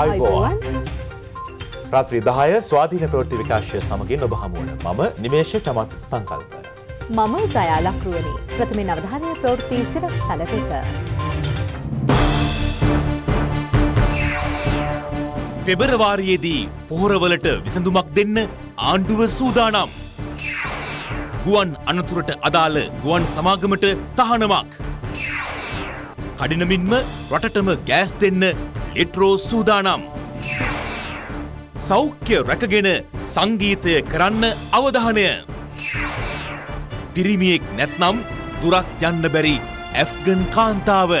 ආයුබෝවන් රාත්‍රී දහය ස්වාධීන ප්‍රවෘත්ති විකාශය සමගින් ඔබ හමුවන මම නිමේෂ චමත් සංකල්පය. මම ජයා ලක්රුවනි ප්‍රථමෙන් අවධානය ප්‍රවෘත්ති සිරස් තලපෙක. පෙබරවාරයේදී පොහොරවලට විසඳුමක් දෙන්න ආණ්ඩුව සූදානම්. ගුවන් අනතුරට අදාළ ගුවන් සමාගමට තහනමක්. කඩිනමින්ම රටටම ගෑස් දෙන්න ලිට්‍රෝ සූදානම්. සෞඛ්‍ය රැකගෙන සංගීතය කරන්න අවධානය. පිරිමියෙක් නැත්නම් දුරක් යන්න බැරි ඇෆ්ගන් කාන්තාව.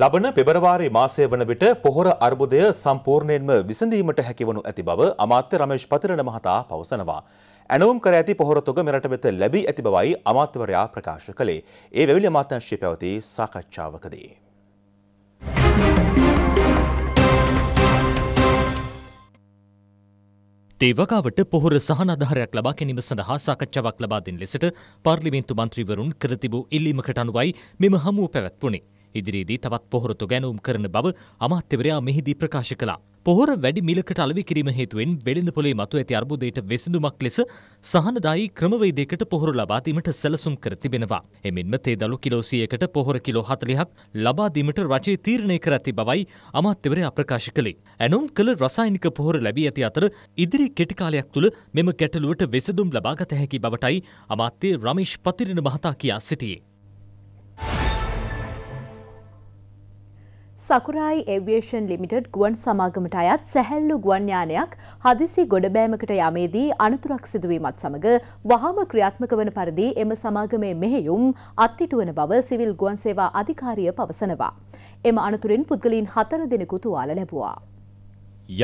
ලබන පෙබරවාරි මාසය වන විට පොහොර අර්බුදය සම්පූර්ණයෙන්ම විසඳීමට හැකිවනු ඇති බව අමාත්‍ය රමේෂ් පතිරණ මහතා පවසනවා. ඇනවුම් කර ඇති පොහොරතොග මෙරට වෙත ලැබී ඇති බවයි අමාත්‍යවරයා ප්‍රකාශ කළේ. ඒ වැවිලි අමාත්‍යංශය පැවති සාකච්ඡාවකදී. තේවකාවට පොහොර සහන අධහරයක් ලබා ගැනීම සඳහා සාකච්ඡාවක් ලබා දෙන ලෙසට පාර්ලිමේන්තු මන්ත්‍රීවරුන් කර තිබූ ඉල්ලීමකට අනුවයි මෙම හමුව පැවැත්වුණේ. ඉදිරියේදී තවත් පොහොරතු ගැනවුම් කරන බව අමාත්‍යවරයා මෙහිදී ප්‍රකාශ කළා. පොහොර වැඩි මිලකට අලවි කිරීම හේතුවෙන් වෙළඳ පොලේ මතු ඇති අර්බුදයට වෙසඳුමක් ලෙස සහනදායි ක්‍රමවේදයකට පොහොර ලබා දීමට සැලසුම් කර තිබෙනවා. එමෙන්ම තේදළු කිලෝ 100කට පොහොර කිලෝ 40ක් ලබා දීමට රජය තීරණය කර ඇති බවයි අමාත්‍යවරයා ප්‍රකාශ කළේ. ඇනුම් කළ රසායනික පොහොර ලැබී ඇති අතර ඉදිරි කෙටි කාලයක් තුළ මෙම ගැටලුවට වෙසඳුම් ලබාගත හැකි බවටයි අමාත්‍ය රමේෂ් පතිරණ මහතා කියා සිටියේ. සකුරායි ඒවියේෂන් ලිමිටඩ් ගුවන් සමාගමට අයත් සැහැල්ලු ගුවන් යානයක් හදිසි ගොඩබෑමකට යාමේදී අනතුරක් සිදුවීමත් සමග වහාම ක්‍රියාත්මක වන පරිදි එම සමාගමේ මෙහෙයුම් අත්හිටුවන බව සිවිල් ගුවන් සේවා අධිකාරිය පවසනවා. එම අනතුරින් පුද්ගලීන් හතර දෙනෙකු තුවාල ලැබුවා.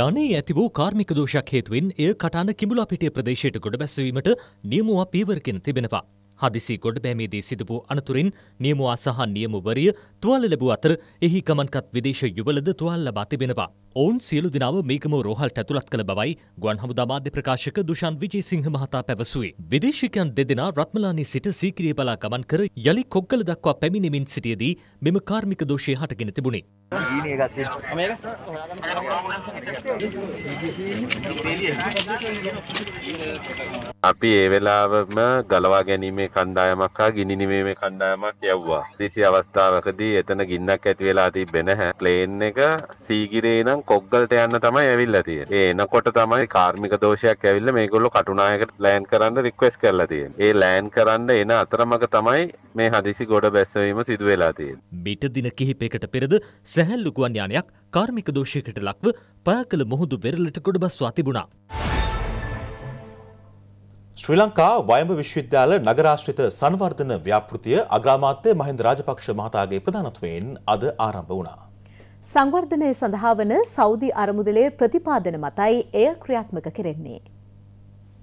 යනේ ඇති වූ කාර්මික දෝෂක් හේතුවෙන් එය කටාන කිඹුලා පිටිය ප්‍රදේශයට ගොඩ බැස්වීමට නියමුවා පීවරගෙන තිබෙනවා. හදිසි ගොඩබෑමේදී සිදු වූ අනතුරින් නියමුවා සහ නියමුවරිය තුවාල ලැබූ අතර එහි ගමන්කත් විදේශ යුවලද තුවාල ලබා තිබෙනවා. ඔවුන් සියලු දෙනාව මේකම රෝහල්ට ඇතුළත් කළ බවයි ගුවන් හමුදා මාධ්‍ය ප්‍රකාශක දුෂාන් විජේසිංහ මහතා පැවසුවේ. විදේශිකයන් දෙදෙනා රත්මලානේ සිට සීකිරිය බලා ගමන් කර යළි කොග්ගල දක්වා පැමිණෙමින් සිටියදී මෙම කාර්මික දෝෂය හටගෙන තිබුණේ. අපි ඒ වෙලාවම ගලවා ගැනීමේ කණ්ඩායමක් හා ගිනි නිමීමේ කණ්ඩායමක් යව්වා. කිසි අවස්ථාවකදී එතන ගින්නක් ඇති වෙලා තිබෙන්නේ නැහැ. ප්ලේන් එක සීගිරේ නම් කොග්ගලට යන්න තමයි ඇවිල්ලා තිය ඒනකොට තමයි කාර්මික දෝෂයක් ඇවිල්ල මේගොල්ලු කටුනායකට ලෑන් කරන්න රික්වස් කරලා තිය ඒ ලෑන් කරන්න එන අතරමඟ තමයි මේ හදිසි ගොඩ බැස්සවීම සිදුවෙලා තිය බිට දින කිහිපයකට පෙරද සැහැල්ලුකුවන් යානයක් කාර්මික දෝෂයකට ලක්ව පෑකළ මුහුදු වෙරලට ගොඩ බස්වා තිබුණා. ශ්‍රී ලංකා වයම විශ්වවිද්‍යාල නගරාශ්‍රිත සංවර්ධන ව්‍යාපෘතිය අග්‍රාමාත්‍ය මහින්ද රාජපක්ෂ මහතාගේ ප්‍රධානත්වයෙන් අද ආරම්භ වුණා. සංවර්ධනය සඳහා වන සෞදි අරමුදලේ ප්‍රතිපාදන මතයි එය ක්‍රියාත්මක කෙරෙන්නේ.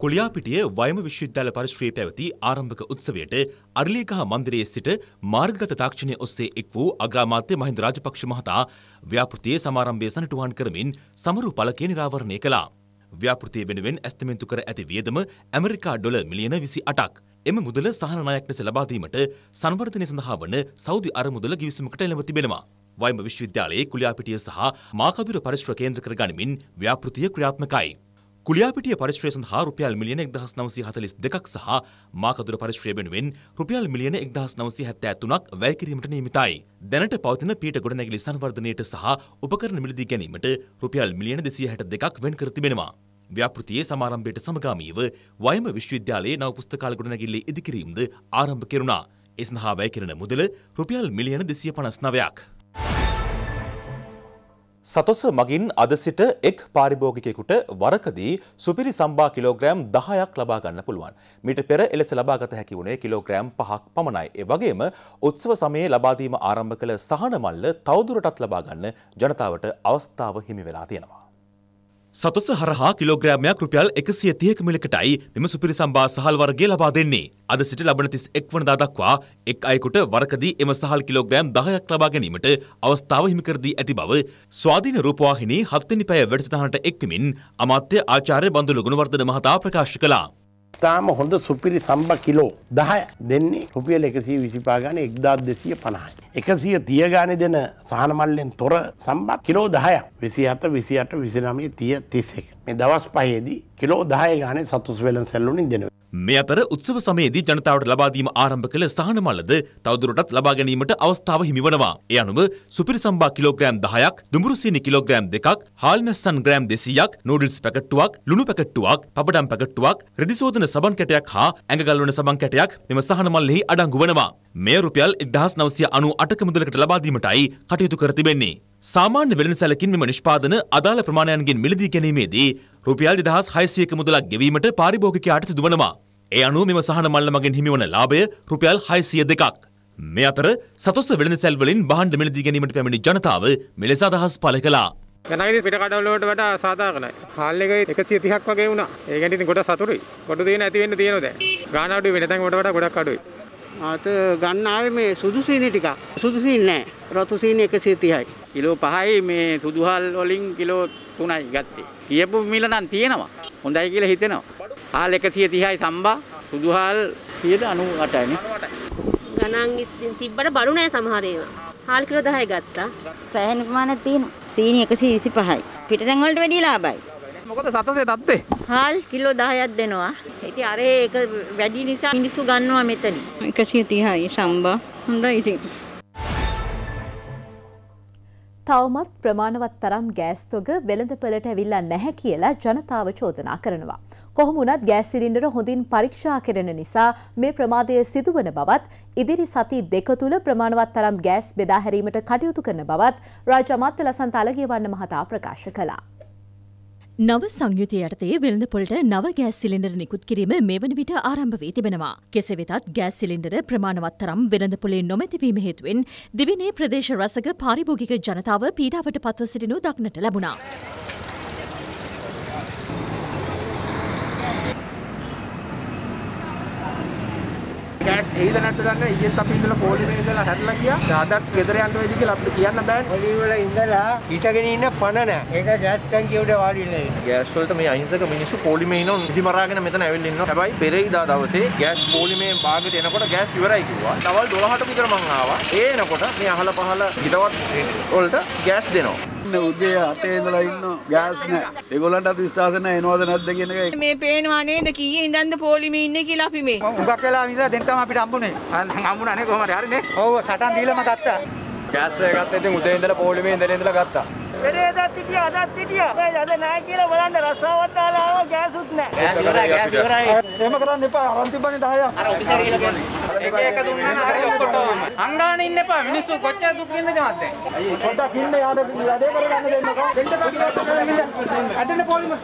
කොලියාපිටිය වයම විශ්වවිද්‍යාල පරිශ්‍රයේ පැවති ආරම්භක උත්සවයට අරලියකහ මන්දිරයේ සිට මාර්ගගත තාක්ෂණය ඔස්සේ එක් වූ අග්‍රාමාත්‍ය මහින්ද රාජපක්ෂ මහතා ව්‍යාපෘතියේ සමාරම්භය සනටුහන් කරමින් සමරු පලකේ නිරාවරණය කළා. ව්‍යාපෘතිය වෙනුවෙන් ඇස්තමෙන්තු කර ඇති වියදම ඇමරිකා ඩොල මිලියන විසි අටක්. එම මුදල සහනනායක් ලෙස ලබාදීමට සංවර්ධනය සඳහා වන සෞදි අරමුදල ගිවිසුමකට එළඹ තිබෙනවා. වයඹ විශ්වවිද්‍යාලයේ කුලියාපිටිය සහ මාකදුර පරිශ්‍ර කේන්ද්‍ර කර ගනිමින් ව්‍යාපෘතිය ක්‍රියාත්මකයි. කුලියාපිටිය පරිශ්‍රය සඳහා රුපියල් මිලියන 1942ක් සහ මාකදුර පරිශ්‍රය වෙනුවෙන් රුපියල් මිලියන 1973ක් වැය කිරීමට නියමිතයි. දැනට පවතින පීට ගොඩනැගිලි සංවර්ධනයට සහ උපකරණ මිලදී ගැනීමට රුපියල් මිලියන 262ක් වෙන් කර තිබෙනවා. ව්‍යාපෘතියේ සමාරම්භයට සමගාමීව වයඹ විශ්වවිද්‍යාලයේ නව පුස්තකාල ගොඩනැගිල්ලේ ඉදිකිරීමද ආරම්භ කෙරුණා. ඒ සඳහා වැය කෙරෙන මුදල රුපියල් මිලියන 259ක්. සතොස මගින් අද සිට එක් පාරිභෝගිකයෙකුට වරකදී සුපිරි සම්බා කිලෝග්‍රෑම් 10ක් ලබා ගන්න පුළුවන්. මීට පෙර එලෙස ලබාගත හැකි වුණේ කිලෝග්‍රෑම් 5ක් පමණයි. ඒ වගේම උත්සව සමයේ ලබා දීම ආරම්භ කළ සහන මල්ල තවදුරටත් ලබා ගන්න ජනතාවට අවස්ථාව හිමි වෙලා තියෙනවා. සතොස හරහා කිලෝග්‍රෑමයක් රුපියල් එකසිය තියක මිලකටයි මෙම සුපිරි සම්බා සහල් වර්ගේ ලබා දෙන්නේ. අද සිට ලබන තිස් එක් වනදා දක්වා එක් අයෙකුට වරකදී එම සහල් කිලෝග්‍රෑම් දහයක් ලබා ගැනීමට අවස්ථාව හිමිකරදී ඇති බව ස්වාධීන රූපවාහිනී හත්වෙනි පැය වැඩසටහනට එක්වමින් අමාත්‍ය ආචාර්ය බඳුළු ගුණවර්ධන මහතා ප්‍රකාශ කළා. ඉතාම හොඳ සුපිරි සම්බ කිලෝ දහය දෙන්නේ රුපියල එකසිය විසිපා ගන එක්දාත් දෙසිය පණහයි. එකසිය තියගානි දෙන සහනමල්ලෙන් තොර සම්බක් කිලෝ දහයක් විසි අත විසි අට විසිනමේ තිය තිස් එක. මේ දවස් පහේදී කිලෝ 10 ගානේ සතුස් වෙලන් සැල්ලුණින් දෙනවා. මේ අතර උත්සව සමයේදී ජනතාවට ලබා දීම ආරම්භ කළ සහන මල්ලද තවදුරටත් ලබා ගැනීමට අවස්ථාව හිමිවනවා. ඒ අනුව සුපිරි සම්බා කිලෝග්‍රෑම් 10ක්, දුඹුරු සීනි කිලෝග්‍රෑම් 2ක්, හාල්මැස්සන් ග්‍රෑම් 200ක්, නූඩල්ස් පැකට්ටුවක්, ලුණු පැකට්ටුවක්, පපඩම් පැකට්ටුවක්, රෙදි සෝදන සබන් කැටයක් හා ඇඟගල්වන සබන් කැටයක් මෙම සහන මල්ලෙහි අඩංගු වනවා. මේ රුපියල් 1998ක මුදලකට ලබා දීමටයි කටයුතු කර තිබෙන්නේ. සාමාන්‍ය වෙළඳසැලකින් මෙම නිෂ්පාදන අදාළ ප්‍රමාණයන්ගෙන් මිලදී ගැනීමේදී රුපියල් දෙදහස් හයසියක මුදලක් ගෙවීමට පාරිභෝගිකයාට සිදුවනවා. ඒ අනුව මෙම සහන මල්ල මගෙන් හිමිවන ලාභය රුපියල් හයසිය දෙකක්. මේ අතර සතුස්ස වෙළඳසැල් වලින් බහන්ඩ මිලදී ගැනීමට පැමිණි ජනතාව මෙලෙස අදහස් පළ කළා. ගැනවිදි පිට කඩවලට වඩා සාධාරණයි. හාල් එක 130ක් වගේ වුණා. ඒ ගැන ඉතින් ගොඩක් සතුටුයි. කොට දෙන ඇති වෙන්න තියෙනවා දැන්. ගානාඩු වෙනතෙන් කොට වඩා ගොඩක් අඩුයි. අත ගන්න ආවේ මේ සුදු සීනි ටිකක්. සුදු සීනි නෑ. රතු සීනි 130යි. කිලෝ 5යි මේ සුදුහල් වලින් කිලෝ 3යි ගත්තේ. කියපු මිල නම් තියෙනවා. හොඳයි කියලා හිතෙනවා. හාල් 130යි සම්බා සුදුහල් 98යි නේ. ගණන් ඉතින් තිබ්බට බඩු නෑ සමහර ඒවා. හාල් කිලෝ 10යි ගත්තා. සෑහෙන ප්‍රමාණයක් තියෙනවා. සීනි 125යි. පිටතෙන් වලට වැඩිය ලාභයි. මොකද සතසේ තත්ත්වේ? හාල් කිලෝ 10ක් දෙනවා. ඉතින් අර ඒක වැඩි නිසා මිනිස්සු ගන්නවා මෙතන. 130යි සම්බා. හොඳයි ඉතින්. තවමත් ප්‍රමාණවත් තරම් ගෑස් තොග වෙළඳපළට ඇවිල්ලා නැහැ කියලා ජනතාව චෝදනා කරනවා. කොහොමුණත් ගෑස් සිලින්ඩර හොඳින් පරීක්ෂා කෙරෙන නිසා මේ ප්‍රමාදය සිදුවන බවත් ඉදිරි සති දෙක තුළ ප්‍රමාණවත් තරම් ගෑස් බෙදා හැරීමට කටයුතු කරන බවත් රාජ්‍ය අමාත්‍ය ලසන්ත අලගියවන්න මහතා ප්‍රකාශ කළා. නව සංයුතිය යටතේ වෙළඳපොලට නව ගෑස් සිලින්ඩර නිකුත් කිරීම මෙවන විට ආරම්භ වී තිබෙනවා. කෙසේ වෙතත් ගෑස් සිලින්ඩර ප්‍රමාණවත් තරම් වෙළඳපොලේ නොමැතිවීම හේතුවෙන් දිවිනේ ප්‍රදේශ රසක පාරිභෝගික ජනතාව පීඩාවට පත්ව සිටිනු දක්නට ලැබුණා. කෑස් එයිද නැද්ද දන්නේ ඊයේත් අපි ඉඳලා පොලිමේ ඉඳලා හැරිලා ගියා අදත් ගෙදර යන්න වෙයිද කියලා අපිට කියන්න බෑනේ පොලිම වල ඉඳලා හිටගෙන ඉන්න පණ නැහැ ඒක ගෑස් ටැංකිය උඩ වාඩි වෙලා ඉන්නේ ගෑස් වලට මේ අහිංසක මිනිස්සු පොලිමේ ඉන්න ඉදි මරාගෙන මෙතන ඇවිල්ලා ඉන්නවා හැබැයි පෙරේදා දවසේ ගෑස් පොලිමේ භාගයට එනකොට ගෑස් ඉවරයි කිව්වා දවල් 12ට විතර මං ආවා ඒ එනකොට මේ අහල පහල හිතවත් වලට ගෑස් දෙනවා උගේ අතේ ඉඳලා ඉන්න ගෑස් නැහැ. ඒගොල්ලන්ටත් විශ්වාස නැහැ එනවද නැද්ද කියන එක. මේ පේනවා නේද කීයේ ඉඳන්ද පොලිමේ ඉන්නේ කියලා අපි මේ. හුඟක් වෙලා ඉඳලා දැන් තමයි අපිට හම්බුනේ. හම්බුණා නේ කොහමද හරිනේ. ඔව් සටන් දීලාම ගත්තා. ගෑස් එක ගත්තා ඉතින් උදේ ඉඳලා පොලිමේ ඉඳලා ඉඳලා ගත්තා. පෙරේදත් හිටියා අදත් හිටියා. අද නැහැ කියලා බලන්න රස්සාවත් දාලා ආවා ගෑසුත් නැහැ. ගෑස් ඉවරයි ගෑස් ඉවරයි. එහෙම කරන්න එපා. අරන් තිබ්බනේ 10ක්. අර ඔෆිසර් කියලා කියන්නේ. එක එක දුන්නා හරි ඔක්කොටම. අංගාන ඉන්න එපා. මිනිස්සු කොච්චර දුක් විඳිනවද දැන්? පොඩ්ඩක් ඉන්න යාර වැඩේ කරගන්න දෙන්නකෝ. දෙන්න අදන්න පොලිම.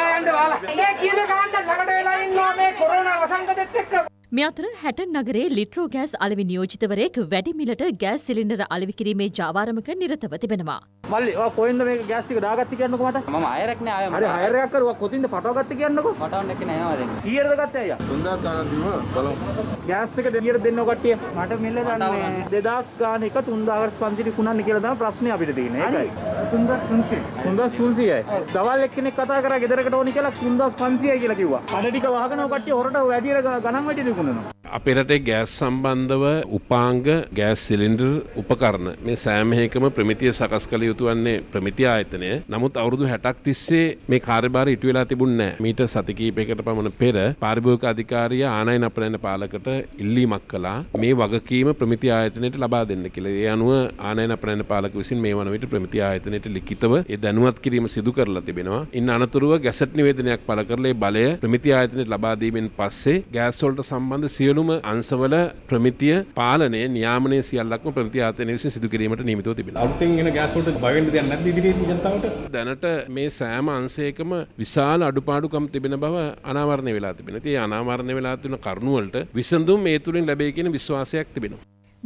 ඔය යන්න වාලා. මේ කියන කාණ්ඩ ළඟට වෙලා ඉන්නවා මේ කොරෝනා වසංගතෙත් එක්ක. මේ අතර හැටන් නගරේ ලිට්‍රෝ ගෑස් අලවි නියෝජිතවරයෙක් වැඩිමිලට ගෑස් සිලින්ඩර අලවි කිරීමේ ජාවාරමක නිරතව තිබෙනවා. මල්ලි ඔයා කොහෙන්ද මේ ගෑස් ටික දාගත්තේ කියන්නකෝ මට. මම අයරක් නෑ අය. හරි අයරයක් කරුවා කොතින්ද පටවගත්තේ කියන්නකෝ. පටවන්න එක නෑ ආවා දැන්. කීයද ගත්තේ අයියා? 3000 ගානක් දීවා බලමු. ගෑස් එක දෙන්න දෙන්නව කට්ටිය. මට මිල දන්නේ 2000 ගාන එක 3500 විකුණන්න කියලා තමයි ප්‍රශ්නේ අපිට තියෙන්නේ. ඒකයි. 3300. 3300යි. දවල් එක්කෙනෙක් කතා කරා ගෙදරකට ඕනි කියලා 3500යි කියලා කිව්වා. අඩ ටික වහගෙනව කට්ටිය හොරට වැඩි ගණන් වැඩි දුක. കൊണ്ടുവന്നു අපේ රටේ ගෑස් සම්බන්ධව උපාංග ගෑස් සිලින්ඩර් උපකරණ මේ සෑම එකම ප්‍රමිතිය සකස් කළ යුතු වන්නේ ප්‍රමිතිය ආයතනය. නමුත් අවුරුදු 60ක් තිස්සේ මේ කාර්යභාරය ඉටු වෙලා තිබුණේ නැහැ. මීට සති කිහිපයකට පමණ පෙර පාරිභෝගික අධිකාරිය ආනයන අපනයන පාලකට ඉල්ලීමක් කළා මේ වගකීම ප්‍රමිතිය ආයතනයට ලබා දෙන්න කියලා. ඒ අනුව ආනයන අපනයන පාලක විසින් මේ වන විට ප්‍රමිතිය ආයතනයට ලිඛිතව ඒ දැනුවත් කිරීම සිදු කරලා තිබෙනවා. ඉන් අනතුරුව ගැසට් නිවේදනයක් පළ කරලා ඒ බලය ප්‍රමිතිය ආයතනයට ලබා දීමෙන් පස්සේ ගෑස් වලට සම්බන්ධ සියලුම සියලුම අන්සවල ප්‍රමිතිය පාලනය න්‍යාමනය සියල්ලක්ම ප්‍රති ආතනය විසින් සිදු කිරීමට නීමිතව තිබෙන අතින් ගෑසට බවට දැන්න දිරී ජනතාවට දැනට මේ සෑම අන්සේකම විශාල අඩුපාඩුකම් තිබෙන බව අනාවරණය වෙලා තිබෙන තිය අනාවරණය වෙලා තිබෙන කරුණුවලට විසඳුම් මේ තුළින් ලැබේ කියන විශ්වාසයක් තිබෙනවා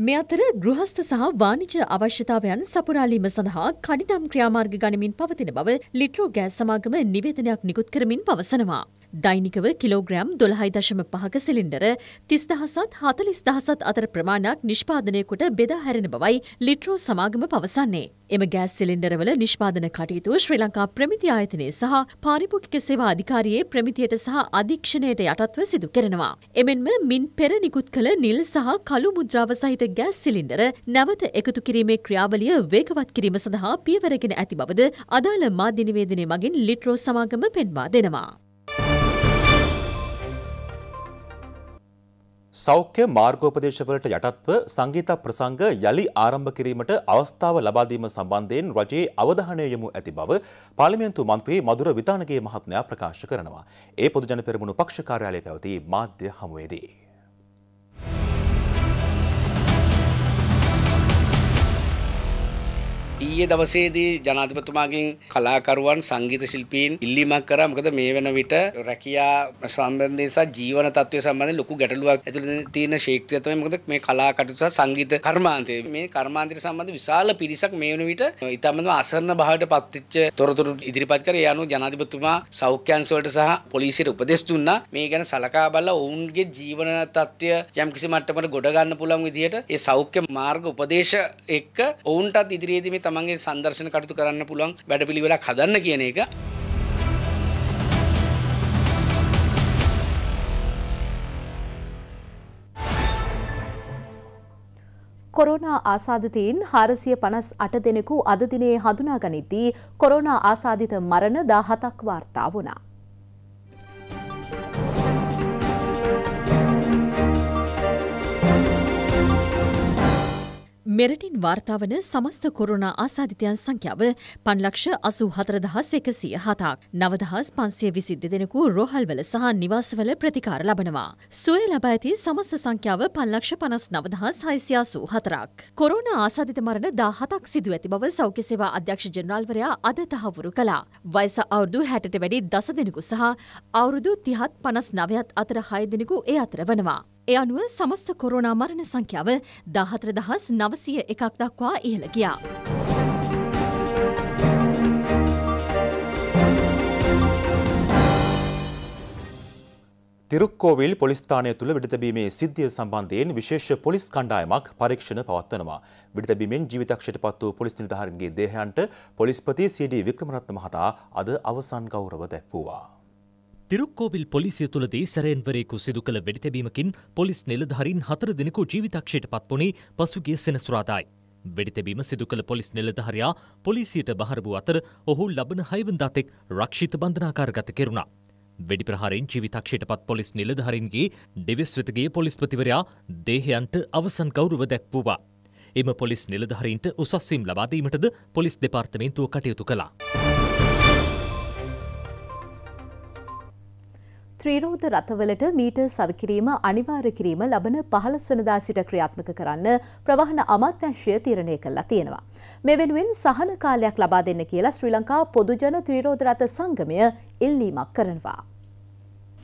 මේ අතර ගෘහස්ථ සහ වාණිජ අවශ්‍යතාවයන් සපුරාලීම සඳහා කඩිනම් ක්‍රියාමාර්ග ගනිමින් පවතින බව ලිට්‍රෝ ගෑස් සමාගම නිවේදනයක් නිකුත් කරමින් පවසනවා. දෛනිකව කිලෝග්‍රෑම් දොළහයි දශම පහක සිලින්ඩර තිස්දහසත් හතලිස් දහසත් අතර ප්‍රමාණයක් නිෂ්පාදනයකොට බෙදා හැරෙන බවයි ලිට්‍රෝ සමාගම පවසන්නේ. එම ගෑස් සිලින්ඩරවල නිෂ්පාදන කටයුතු ශ්‍රී ලංකා ප්‍රමිති ආයතනය සහ පාරිභෝගික සේවා අධිකාරියේ ප්‍රමිතියට සහ අධීක්ෂණයට යටත්ව සිදු කරනවා. එමෙන්ම මින් පෙර නිකුත් කළ නිල් සහ කළු මුද්‍රාව සහිත ගෑස් සිලින්ඩර නැවත එකතු කිරීමේ ක්‍රියාවලිය වේගවත් කිරීම සඳහා පියවරගෙන ඇති බවද අදාළ මාධ්‍ය නිවේදනය මගින් ලිට්‍රෝ සමාගම පෙන්වා දෙනවා. සෞඛ්‍ය මාර්ගෝපදේශවලට යටත්ව සංගීත ප්‍රසංග යළි ආරම්භ කිරීමට අවස්ථාව ලබා දීම සම්බන්ධයෙන් රජයේ අවධානය යොමු ඇති බව පාර්ලිමේන්තු මන්ත්‍රී මధుර විතානගේ මහත්මයා ප්‍රකාශ කරනවා. ඒ පොදුජන පෙරමුණු පක්ෂ කාර්යාලයේ පැවති මාධ්‍ය හමුවේදී ඊයේ දවසේදී ජනාධිපතිතුමාගෙන් කලාකරුවන් සංගීත ශිල්පීන් ඉල්ලීමක් කරා මොකද මේ වෙන විට රැකියා සම්බන්ධයෙන් සහ ජීවන තත්ත්වය සම්බන්ධයෙන් ලොකු ගැටලුවක් ඇතුළේ තියෙන ශේක්ත්‍රය තමයි මොකද මේ කලා කටයුතු සහ සංගීත කර්මාන්තය මේ කර්මාන්තයට සම්බන්ධ විශාල පිරිසක් මේ වෙන විට ඉතාමත්ම අසරණ භාවයට පත්වෙච්ච තොරතුරු ඉදිරිපත් කර ඒ අනුව ජනාධිපතිතුමා සෞඛ්‍යංශ වලට සහ පොලිසියට උපදෙස් දුන්නා මේ ගැන සලකා බලලා ඔවුන්ගේ ජීවන තත්ත්වය යම් කිසි මට්ටමකට ගොඩ ගන්න පුළුවන් විදිහට ඒ සෞඛ්‍ය මාර්ග උපදේශ එක්ක ඔවුන්ටත් ඉදිරියේදී මේ තමන්ගේ සංදර්ශන කටයුතු කරන්න පුළුවන් වැඩපිළිවෙලක් හදන්න කියන එක කොරෝනා ආසාධිතයින් හාරසිය පනස් අට දෙනෙකු අද දිනේ හඳුනා ගනිද්දී කොරෝනා ආසාධිත මරණ දා හතක් වාර්තා වුණා. මෙරටින් වාර්තාාවන සමස්ත කොරුණ ආසාධිතයන් සංඛ්‍යාව පන්ලක්ෂ අසු හතරදහස් එකසිය හතාක් නවදහස් පන්සේ විසි දෙදෙනෙකු රෝහල්වල සහ නිවාසවල ප්‍රතිකාර ලබනවා. සුවය ලබ ඇති සමස්ස සංඛ්‍යාව පන්ලක්ෂ පනස් නවදහස් හයිසියාසූ හතරක්. කොරුණ ආසාධිත මරණ දාහතක් සිදු ඇති බව සෞඛ්‍ය සේවා අධ්‍යක්ෂ ජනරල්වරයා අද තහවුරු කලා. වයිස අවුදු හැටට වැඩි දස දෙෙනෙකු සහ අවුරුදු තිහත් පනස් නවයත් අතර හයදෙනෙකු ඒ අතර වනවා. ඒ අනුව සමස්ත කොරෝනා මරණ සංඛ්‍යාව දාහතර දහස් නවසය එකක් දක්වා ඉහළ ගියා. තිරුක්කෝවිල් පොලිස්ථානය තුළ විඩතබීමේ සිද්ධිය සම්බන්ධයෙන් විශේෂ පොලිස් කණ්ඩායමක් පරීක්ෂණ පවත්වනවා. විඩතබීමෙන් ජීවිතක්ෂයට පත් වූ පොලිස් නිලධාරන්ගේ දේහයන්ට පොලිස්පති සීඩී වික්‍රමරත්න මහතා අද අවසන් ගෞරව දැක්වූවා. තිරුක්කෝවිල් පොලිසිය තුළදී සැරෙන්වරයෙකු සිදු කළ වෙඩිතැබීමකින් පොලිස් නිලධහරින් හතර දෙනෙකු ජීවිතක්ෂයට පත්වනේ පසුගිය සෙනසුරාදායි. වෙඩිතැබීම සිදු කළ පොලිස් නිලධහරයා පොලිසියට බහරපු අතර ඔහු ලබන හයිවන්දාතෙක් රක්ෂිත බන්ධනාකාරගත කෙරුණා. වෙඩිප්‍රහරෙන් ජීවිතක්ෂයට පත් පොලිස් නිලධහරින්ගේ ඩෙවිස් වෙතගේ පොලිස්පතිවරයා දේහයන්ට අවසන් ගෞරුව දැක්වූවා. එම පොලිස් නිලධහරින්ට උසස්වීම් ලබාදීමටද පොලිස් දෙපාර්තමේන්තුව කටයුතු කලා. ත්‍රීරෝධ රථවලට මීට සවිකිරීම අනිවාර්ය කිරීම ලබන පහළස් වනදා සිට ක්‍රියාත්මක කරන්න ප්‍රවාහන අමාත්‍යංශය තීරණය කළා තියෙනවා. මේ වෙනුවෙන් සහන කාලයක් ලබා දෙන්න කියලා ශ්‍රී ලංකා පොදුජන ත්‍රීරෝධ රථ සංගමය ඉල්ලීමක් කරනවා.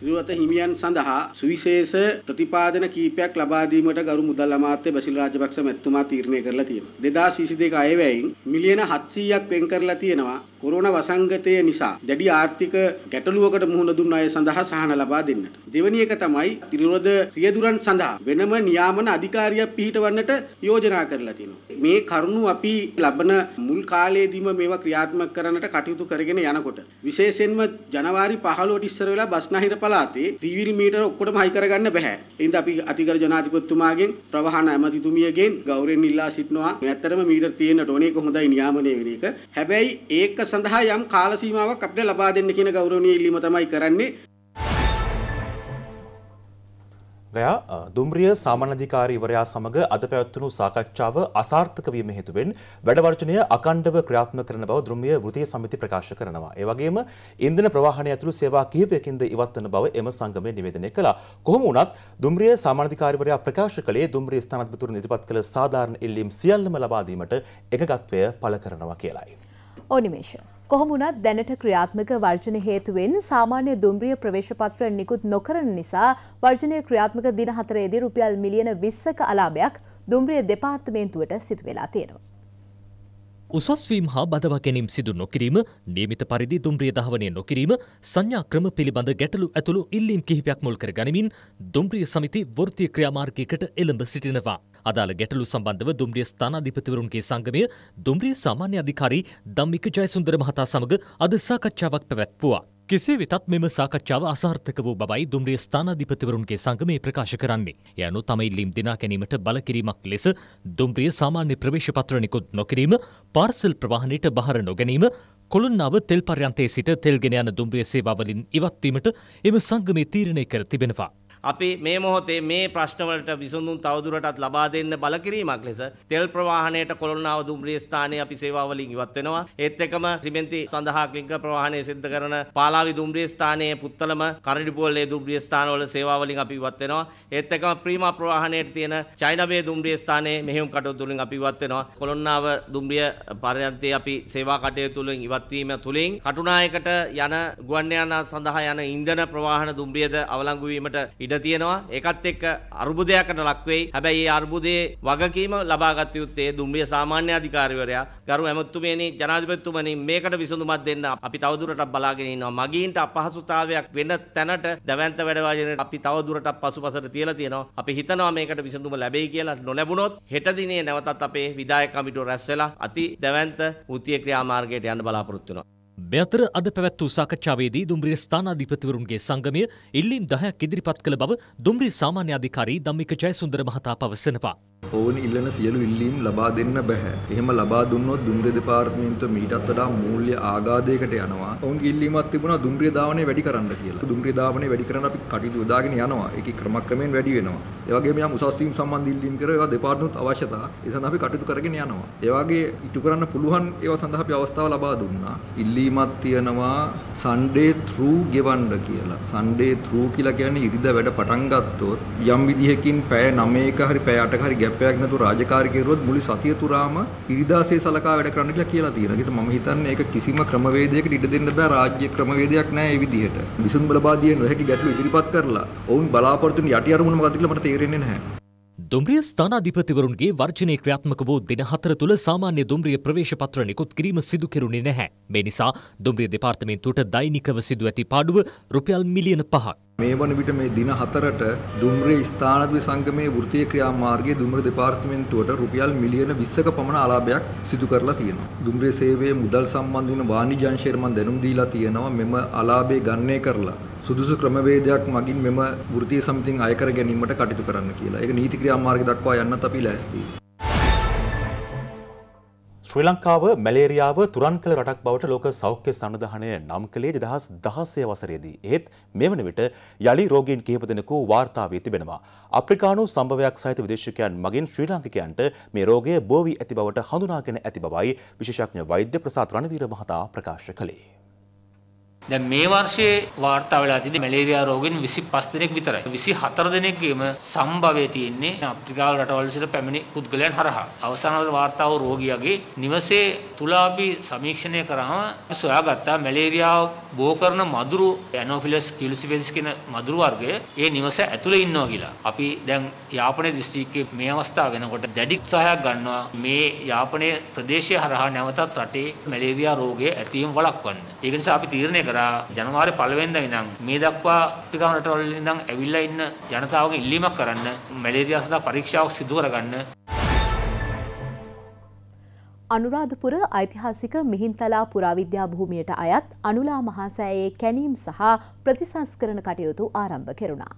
තිරුවත හිමියන් සඳහා සුවිශේෂ ප්‍රතිපාදන කීපයක් ලබා දීමට ගරු මුදල් අමාත්‍ය බැසිල් රාජපක්ෂ මැතිතුමා තීරණය කරලා තියෙනවා. 2022 අයවැයෙන් මිලියන 700ක් වෙන් කරලා තියෙනවා කොරෝනා වසංගතය නිසා දැඩි ආර්ථික ගැටලුවකට මුහුණ දුන්න අය සඳහා සහන ලබා දෙන්නට. දෙවැනි එක තමයි තිරුවත රියදුරන් සඳහා වෙනම නියාමන අධිකාරියක් පිහිටවන්නට යෝජනා කරලා තියෙනවා. මේ කරුණු අපි ලබන මුල් කාලයේදීම මේවා ක්‍රියාත්මක කරන්නට කටයුතු කරගෙන යනකොට විශේෂයෙන්ම ජනවාරි 15 ඉස්සර වෙලා බස්නාහිර පළ පළාතේ ත්‍රිවිල් මීටර ඔක්කොටම හයි කරගන්න බෑ. එහෙනම් අපි අතිගරු ජනාධිපතිතුමාගෙන් ප්‍රවාහන ඇමතිතුමියගෙන් ගෞරවයෙන් ඉල්ලා සිටනවා. මේ ඇත්තටම මීටර තියෙන්නට ඕනේ ඒක හොඳයි නියාමනය වෙන එක. හැබැයි ඒක සඳහා යම් කාල සීමාවක් අපිට ලබා දෙන්න කියන ගෞරවණීය ඉල්ලීම තමයි කරන්නේ. ගයා දුම්රිය සාමානධිකාරීවරයා සමඟ අද පැවැත්වුණු සාකච්ඡාව අසාර්ථක වීම හේතුවෙන් වැඩවර්ජනය අකණ්ඩව ක්‍රියාත්මක කරන බව දුම්රිය වෘතිය සමිති ප්‍රකාශ කරනවා. ඒ වගේම ඉන්ධන ප්‍රවාහනය ඇතුළු සේවා කිහිපයකින්ද ඉවත් වන බව එම සංගමය නිවේදනය කළා. කොහොම වුණත් දුම්රිය සාමානධිකාරීවරයා ප්‍රකාශ කළේ දුම්රිය ස්ථානාධිපතිවරුන් ඉදිරිපත් කළ සාධාරණ ඉල්ලීම් සියල්ලම ලබා දීමට එකගත්වය පළ කරනවා කියලායි. ඕනිමේෂන් කොහොමුණත් දැනට ක්‍රියාත්මක වර්ජන හේතුවෙන් සාමාන්‍ය දුම්රිය ප්‍රවේශපත්‍ර නිකුත් නොකරන නිසා වර්ජනය ක්‍රියාත්මක දින හතරේදී රුපියල් මිලියන 20ක අලාභයක් දුම්රිය දෙපාර්තමේන්තුවට සිදු වෙලා තියෙනවා. උසස් වීම හා බදවා ගැනීම සිදු නොකිරීම, නියමිත පරිදි දුම්රිය දහවනය නොකිරීම, සංඥා ක්‍රම පිළිබඳ ගැටලු ඇතුළු ඉල්ලීම් කිහිපයක් මුල් කර ගනිමින් දුම්රිය සමිති වෘත්තීය ක්‍රියාමාර්ගයකට එළඹ සිටිනවා. අදාළ ගැටලු සම්බන්ධව දුම්රිය ස්ථානාධිපතිවරුන්ගේ සංගමය දුම්රිය සාමාන්‍ය අධිකාරී ධම්මික ජයසුන්දර මහතා සමග අද සාකච්ඡාවක් පැවැත්වුවා. කෙසේ වෙතත් මෙම සාකච්ඡාව අසාර්ථක වූ බවයි දුම්රිය ස්ථානාධිපතිවරුන්ගේ සංගමේ ප්‍රකාශ කරන්නේ. යනු තමයි ලිම් දිනා ගැනීමට බලකිරීමක් ලෙස දුම්රිය සාමාන්‍ය ප්‍රවේශ පත්‍ර නිකුත් නොකිරීම, පාර්සල් ප්‍රවාහනයට බහර නොගැනීම, කොළොන්නාව තෙල් පර්යන්තයේ සිට තෙල්ගෙන යන දුම්රිය සේවාවලින් ඉවත්වීමට එම සංගමේ තීරණය කර තිබෙනවා. අපි මේ මොහොතේ මේ ප්‍රශ්නවලට විසඳුම් තවදුරටත් ලබා දෙන්න බලකිරීමක් ලෙස තෙල් ප්‍රවාහණයට කොළොන්නාව දුම්රිය ස්ථානයේ අපි සේවාව වලින් ඉවත් වෙනවා. ඒත් එක්කම සිමෙන්ති සඳහා ක්ලින්කර් ප්‍රවාහණය සිද්ධ කරන පාලාවි දුම්රිය ස්ථානයේ පුත්තලම කරඩිපෝලේ දුම්රිය ස්ථානවල සේවාව වලින් අපි ඉවත් වෙනවා. ඒත් එක්කම ප්‍රීමා ප්‍රවාහණයට තියෙන චයිනබේ දුම්රිය ස්ථානයේ මෙහෙයුම් කටයුතු වලින් අපි ඉවත් වෙනවා. කොළොන්නාව දුම්රිය පරයන්තයේ අපි සේවා කටයුතු වලින් ඉවත් වීම තුලින් කටුනායකට යන ගුවන් යානා සඳහා යන ඉන්ධන ප්‍රවාහන දුම්රියද අවලංගු වීමට ඉඩ ඉඩ තියෙනවා. ඒකත් එක්ක අර්බුදයකට ලක් වෙයි. හැබැයි මේ අර්බුදයේ වගකීම ලබාගත යුත්තේ දුම්රිය සාමාන්‍ය අධිකාරිවරයා ගරු ඇමතුමේනි ජනාධිපතිතුමනි මේකට විසඳුමක් දෙන්න අපි තවදුරටත් බලාගෙන ඉන්නවා. මගීන්ට අපහසුතාවයක් වෙන තැනට දැවැන්ත වැඩවාජනයේ අපි තවදුරටත් පසුපසට තියලා තියෙනවා. අපි හිතනවා මේකට විසඳුම ලැබෙයි කියලා. නොලැබුණොත් හෙට දිනේ නැවතත් අපේ විධායක කමිටුව රැස් වෙලා අති දැවැන්ත වෘත්තීය ක්‍රියාමාර්ගයට යන්න බලාපොරොත්තු වෙනවා. මෙතර අද පැවැත් වූ සාකච්ඡාවේදී දුම්රිය ස්ථානාධිපතිවරුන්ගේ සංගමය ඉල්ලීම් දහයක් ඉදිරිපත් කළ බව දුම්රිය සාමාන්‍ය අධිකාරී ධම්මික ජයසුන්දර මහතා පවසනවා. ඔවුන් ඉල්ලන සියලු ඉල්ලීම් ලබා දෙන්න බැහැ. එහෙම ලබා දුන්නොත් දුම්රිය දෙපාර්තමේන්තුව මීටත් වඩා මූල්‍ය ආඝාතයකට යනවා. ඔවුන්ගේ ඉල්ලීමක් තිබුණා දුම්රිය ධාවනය වැඩි කරන්න කියලා. දුම්රිය ධාවනය වැඩි කරන්න අපි කටයුතු යොදාගෙන යනවා. ඒකේ ක්‍රමක්‍රමයෙන් වැඩි වෙනවා. ඒ වගේම යම් උසස් වීම් සම්බන්ධ ඉල්ලීම් කර ඒවා දෙපාර්තමේන්තුත් අවශ්‍යතා ඒ සඳහා අපි කටයුතු කරගෙන යනවා. ඒ වගේ ඉටු කරන්න පුළුවන් ඒවා සඳහා අපි අවස්ථාව ලබා දුන්නා. ඉල්ලීමක් තියනවා Sunday through ගෙවන්න කියලා. Sunday through කියලා කියන්නේ ඉරිදා වැඩ පටන් ගත්තොත් යම් විදිහකින් පැය 9ක හරි පැය 8ක හරි ගැප් සැපයක් නැතුව රාජකාරී කෙරුවොත් මුළු සතිය තුරාම ඉරිදාසේ සලකා වැඩ කරන්න කියලා කියලා තියෙනවා. ඒකත් මම හිතන්නේ ඒක කිසිම ක්‍රමවේදයකට ඉඩ දෙන්න බෑ රාජ්‍ය ක්‍රමවේදයක් නැහැ මේ විදිහට. විසඳුම් බලපාදියෙන් නොහැකි ගැටලු ඉදිරිපත් කරලා ඔවුන් බලාපොරොත්තු යටි අරමුණ මොකක්ද කියලා මට තේරෙන්නේ නැහැ. දුම්රිය ස්ථානාධිපතිවරුන්ගේ වර්ජනය ක්‍රියාත්මක වූ දින හතර තුළ සාමාන්‍ය දුම්රිය ප්‍රවේශපත්‍ර නිකුත් කිරීම සිදු කෙරුණේ නැහැ. මේ නිසා දුම්රිය දෙපාර්තමේන්තුවට දෛනිකව සිදු ඇති පාඩුව රුපියල් මිලියන පහක්. මේ වන විට මේ දින හතරට දුම්රිය ස්ථානාධිපති සංගමයේ වෘත්තීය ක්‍රියාමාර්ගයේ දුම්රිය දෙපාර්තමේන්තුවට රුපියල් මිලියන 20ක පමණ ආලාභයක් සිදු කරලා තියෙනවා. දුම්රිය සේවයේ මුදල් සම්බන්ධ වෙන වාණිජ අංශයට මම දැනුම් දීලා තියෙනවා මෙම ආලාභය ගන්නේ කරලා සුදුසු ක්‍රමවේදයක් මගින් මෙම වෘත්තීය සමිතින් අයකර ගැනීමට කටයුතු කරන්න කියලා. ඒක නීති ක්‍රියාමාර්ග දක්වා යන්නත් අපි ලෑස්තියි. ශ්‍රී ලංකාව මැලේරියාව තුරන් කළ රටක් බවට ලෝක සෞඛ්‍ය සන්නධානය නම් කළේ දෙදහස් දහස්සය වසරේදී. ඒත් මෙවන විට යළි රෝගීන් කිහිප දෙනෙකු වාර්තා වී තිබෙනවා. අප්‍රිකානු සම්භවයක් සහිත විදේශකයන් මගින් ශ්‍රී ලාංකිකයන්ට මේ රෝගය බෝ වී ඇති බවට හඳුනාගෙන ඇති බවයි විශේෂඥ වෛද්‍ය ප්‍රසාත් රණවීර මහතා ප්‍රකාශ කළේ. දැන් මේ වර්ෂයේ වාර්තා වෙලා තියෙන මැලේරියා රෝගීන් 25 දෙනෙක් විතරයි. 24 දෙනෙක්ගේම සම්භවය තියෙන්නේ අප්‍රිකානු රටවල් සිට පැමිණි පුද්ගලයන් හරහා. අවසාන වාර්තා වූ රෝගියාගේ නිවසේ තුල අපි සමීක්ෂණය කරාම සොයාගත්තා මැලේරියාව බෝ කරන මදුරු ඇනෝෆිලස් කියුලිසිෆෙස් කියන මදුරු වර්ගය ඒ නිවස ඇතුලේ ඉන්නවා කියලා. අපි දැන් යාපනයේ දිස්ත්‍රික්කයේ මේ අවස්ථාව වෙනකොට දැඩි උත්සාහයක් ගන්නවා මේ යාපනයේ ප්‍රදේශය හරහා නැවතත් රටේ මැලේරියා රෝගය ඇතිවීම වළක්වන්න. ඒක නිසා අපි තීරණය කරා ජනවාරි 1 වෙනිදා ඉඳන් මේ දක්වා අප්‍රිකා රටවල් වල ඉඳන් ඇවිල්ලා ඉන්න ජනතාවගේ ඉල්ලීමක් කරන්න මැලේරියා සඳහා පරීක්ෂාවක් සිදු කරගන්න අනුරාධපුර ඓතිහාසික මිහින්තලා පුරාවිද්‍යා භූමියට අයත් අනුලා මහාසෑයේ කැණීම් සහ ප්‍රතිසංස්කරණ කටයුතු ආරම්භ කෙරුණා.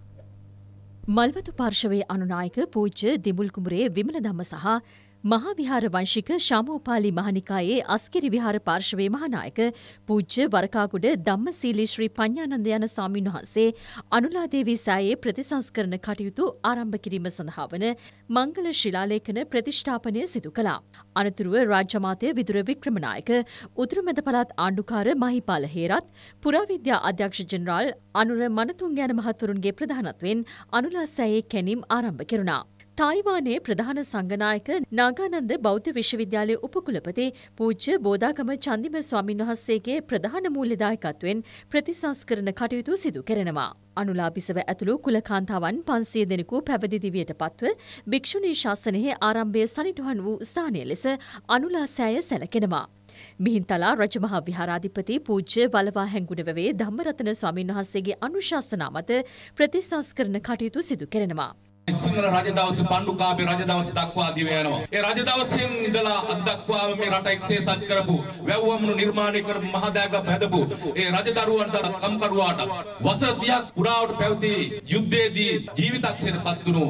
මල්වතු පාර්ශවයේ අනුනායක පූජ්‍ය දිමුල් කුමරේ විමල ධම්ම සහ මහා විහාර වංශික ශාමෝපාලි මහනිකායේ අස්කිරි විහාර පාර්ශවයේ මහානායක පූජ්‍ය වරකාගුඩ ධම්මසීලී ශ්‍රී පඤ්ඤානන්ද යන ස්වාමීන් වහන්සේ අනුලාදේවී සෑයේ ප්‍රතිසංස්කරණ කටයුතු ආරම්භ කිරීම සඳහා වන මංගල ශිලාලේඛන ප්‍රතිෂ්ඨාපනය සිදු කළා. අනතුරුව රාජ්‍ය මාතය විදුර වික්‍රමනායක උතුරුමැද පළාත් ආණ්ඩුකාර මහිපාල හේරත් පුරාවිද්‍යා අධ්‍යක්ෂ ජෙනරාල් අනුර මනතුංග යන මහතුරුන්ගේ ප්‍රධානත්වයෙන් අනුලා සෑයේ කැණීම් ආරම්භ කෙරුණා. තායිවානයේ ප්‍රධාන සංගනායක නාගානන්ද බෞද්ධ විශ්වවිද්‍යාලයේ උපකුලපති පූජ්‍ය බෝධාගම චන්දිම ස්වාමින් වහන්සේගේ ප්‍රධාන මූල්‍යදායකත්වයෙන් ප්‍රතිසංස්කරණ කටයුතු සිදු කරනවා. අනුලාභිසව ඇතුළු කුලකාන්තාවන් පන්සිය දෙනෙකු පැවිදි දිවියට පත්ව භික්‍ෂුණී ශාසනයේ ආරම්භය සනිටුහන් වූ ස්ථානය ලෙස අනුලා සෑය සැලකෙනවා. මිහින්තලා රජමහා විහාරාධිපති පූජ්‍ය වලවා හැංගුණවවේ ධම්මරතන ස්වාමින් වහන්සේගේ අනුශාසනා මත ප්‍රතිසංස්කරණ කටයුතු සිදු කරනවා. සිංහල රජදවස පණ්ඩුකාභය රජදවස දක්වා දිව යනවා. ඒ රජදවසෙන් ඉඳලා අද දක්වාම මේ රට එක්සේසත් කරපු වැව්වමුණු නිර්මාණය කරපු මහදායක හැදපු ඒ රජදරුවන්ට කම්කරුවාට වසර 30ක් පුරාවට පැවති යුද්ධයේදී ජීවිතක්ෂයට පත් වුණු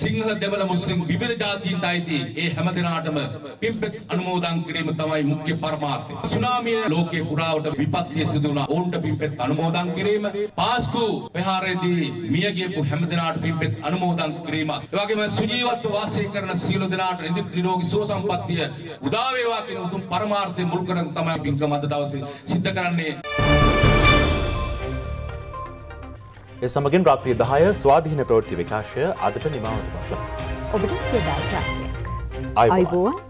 සිංහල දෙමළ මුස්ලිම් විවිධ ජාතීන්ට අයිති ඒ හැම දිනාටම පිම්පෙත් අනුමෝදන් කිරීම තමයි මුඛ්‍ය පරමාර්ථය. සුනාමිය ලෝකේ පුරාවට විපත්‍ය සිදු වුණා. ඔවුන්ට පිම්පෙත් අනුමෝදන් කිරීම පාස්කු ප්‍රහාරයේදී මිය ගියපු හැම දිනාට පිම්පෙත් අනුමෝදන් ගොඩනංගු කිරීමක්. ඒ වගේම සුජීවත්ව වාසය කරන සියලු දෙනාට නිරෝගී සුව සම්පන්නිය උදා වේවා කියන උතුම් පරමාර්ථය මුල් කරගෙන තමයි පින්කම අද දවසේ සිද්ධ කරන්නේ. ඒ සමගින් රාත්‍රී 10 ස්වාධීන ප්‍රවෘත්ති විකාශය අදට නිමවනවා. ඔබට සුබ දායකත්වයක්. අයිබෝන්.